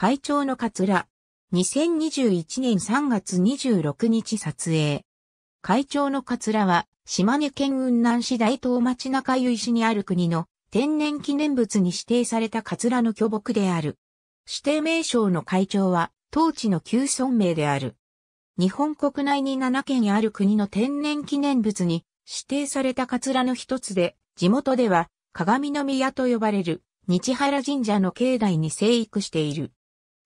会長のカツラ。2021年3月26日撮影。会長のカツラは、島根県雲南市大東町中由石にある国の天然記念物に指定されたカツラの巨木である。指定名称の会長は、当地の旧村名である。日本国内に7県ある国の天然記念物に指定されたカツラの一つで、地元では鏡の宮と呼ばれる日原神社の境内に生育している。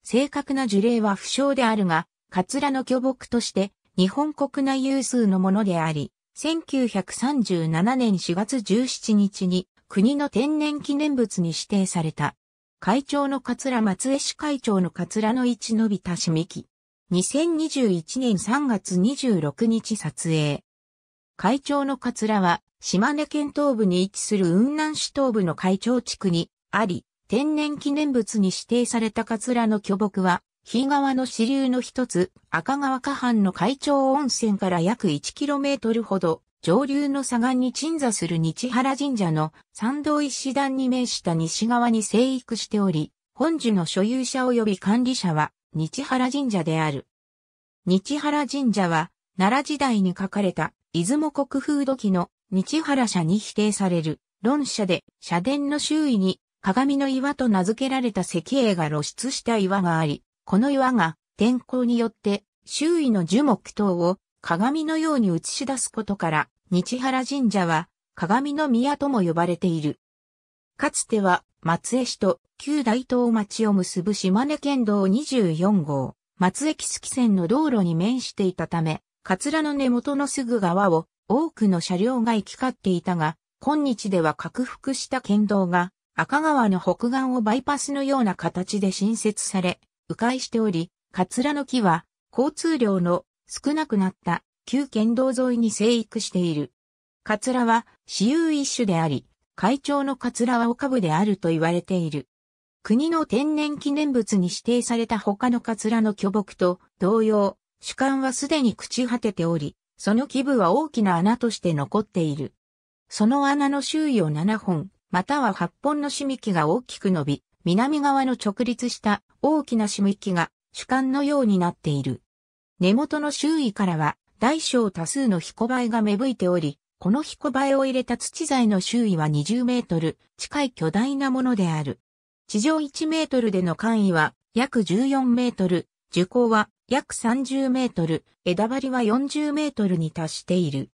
正確な樹齢は不詳であるが、カツラの巨木として日本国内有数のものであり、1937年4月17日に国の天然記念物に指定された。会長のカツラ松江市会長のカツラの一伸びたしみき。2021年3月26日撮影。会長のカツラは島根県東部に位置する雲南市東部の会長地区にあり、天然記念物に指定されたカツラの巨木は、日川の支流の一つ、赤川河畔の海町温泉から約 1km ほど、上流の左岸に鎮座する日原神社の参道石段に面した西側に生育しており、本樹の所有者及び管理者は日原神社である。日原神社は、奈良時代に書かれた出雲国風土記の日原社に否定される論社で社殿の周囲に鏡の岩と名付けられた石英が露出した岩があり、この岩が天候によって周囲の樹木等を鏡のように映し出すことから、日原神社は鏡の宮とも呼ばれている。かつては松江市と旧大東町を結ぶ島根県道24号、松江木月線の道路に面していたため、カツラの根元のすぐ側を多くの車両が行き交っていたが、今日では拡幅した県道が赤川の北岸をバイパスのような形で新設され、迂回しており、カツラの木は交通量の少なくなった旧県道沿いに生育している。カツラは私有一種であり、会長のカツラは岡部であると言われている。国の天然記念物に指定された他のカツラの巨木と同様、主幹はすでに朽ち果てており、その基部は大きな穴として残っている。その穴の周囲を7本、または八本の染み木が大きく伸び、南側の直立した大きな染み木が主幹のようになっている。根元の周囲からは大小多数のヒコバエが芽吹いており、このヒコバエを入れた土材の周囲は20メートル近い巨大なものである。地上1メートルでの範囲は約14メートル、樹高は約30メートル、枝張りは40メートルに達している。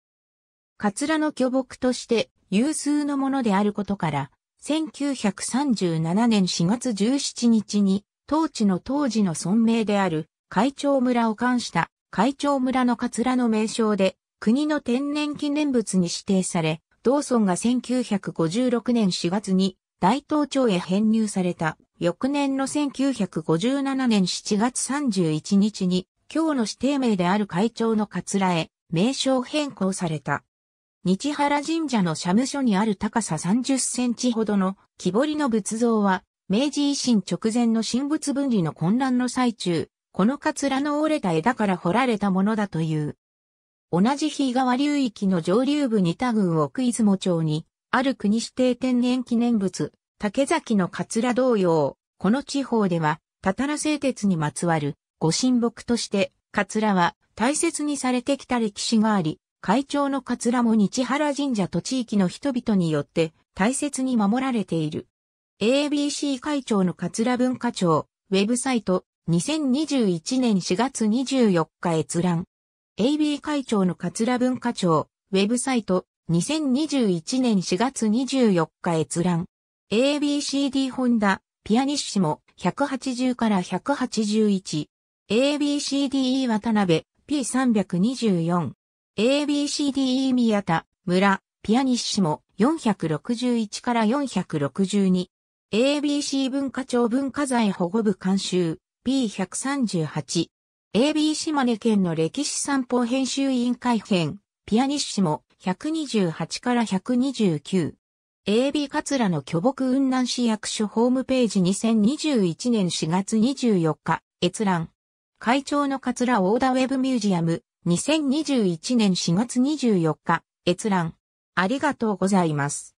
カツラの巨木として有数のものであることから、1937年4月17日に、当地の当時の村名である会長村を冠した会長村のカツラの名称で国の天然記念物に指定され、同村が1956年4月に大東町へ編入された翌年の1957年7月31日に今日の指定名である会長のカツラへ名称変更された。日原神社の社務所にある高さ30センチほどの木彫りの仏像は、明治維新直前の神仏分離の混乱の最中、このカツラの折れた枝から掘られたものだという。同じ日川流域の上流部二田郡奥出雲町に、ある国指定天然記念物、竹崎のカツラ同様、この地方では、たたら製鉄にまつわる、ご神木として、カツラは大切にされてきた歴史があり、会長のカツラも日原神社と地域の人々によって大切に守られている。ABC 会長のカツラ文化庁、ウェブサイト、2021年4月24日閲覧。AB 会長のカツラ文化庁、ウェブサイト、2021年4月24日閲覧。ABCD ホンダ、ピアニッシモ、180から181。ABCDE 渡辺、P324。ABCDE 宮田、村、ピアニッシモ、461から462。ABC 文化庁文化財保護部監修、P138。ABC マネ県の歴史散歩編集委員会編、ピアニッシモ、128から129。AB 桂の巨木雲南市役所ホームページ2021年4月24日、閲覧。会長の桂ダーウェブミュージアム、2021年4月24日、閲覧。ありがとうございます。